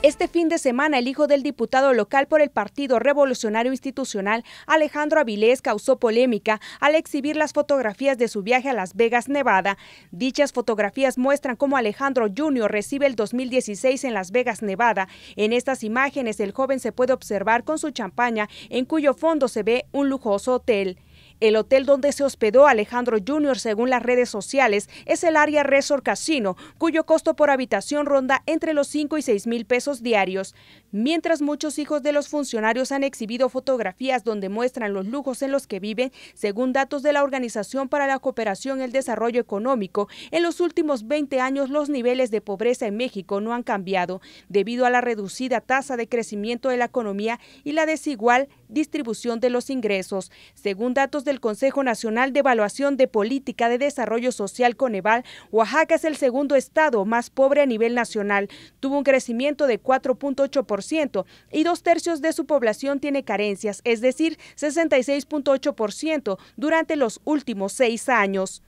Este fin de semana, el hijo del diputado local por el Partido Revolucionario Institucional, Alejandro Avilés, causó polémica al exhibir las fotografías de su viaje a Las Vegas, Nevada. Dichas fotografías muestran cómo Alejandro Jr. recibe el 2016 en Las Vegas, Nevada. En estas imágenes, el joven se puede observar con su champaña, en cuyo fondo se ve un lujoso hotel. El hotel donde se hospedó Alejandro Jr., según las redes sociales, es el área Resort Casino, cuyo costo por habitación ronda entre los 5 y 6 mil pesos diarios. Mientras muchos hijos de los funcionarios han exhibido fotografías donde muestran los lujos en los que viven, según datos de la Organización para la Cooperación y el Desarrollo Económico, en los últimos 20 años los niveles de pobreza en México no han cambiado, debido a la reducida tasa de crecimiento de la economía y la desigual distribución de los ingresos. Según datos del Consejo Nacional de Evaluación de Política de Desarrollo Social Coneval, Oaxaca es el segundo estado más pobre a nivel nacional. Tuvo un crecimiento de 4.8% y dos tercios de su población tiene carencias, es decir, 66.8% durante los últimos seis años.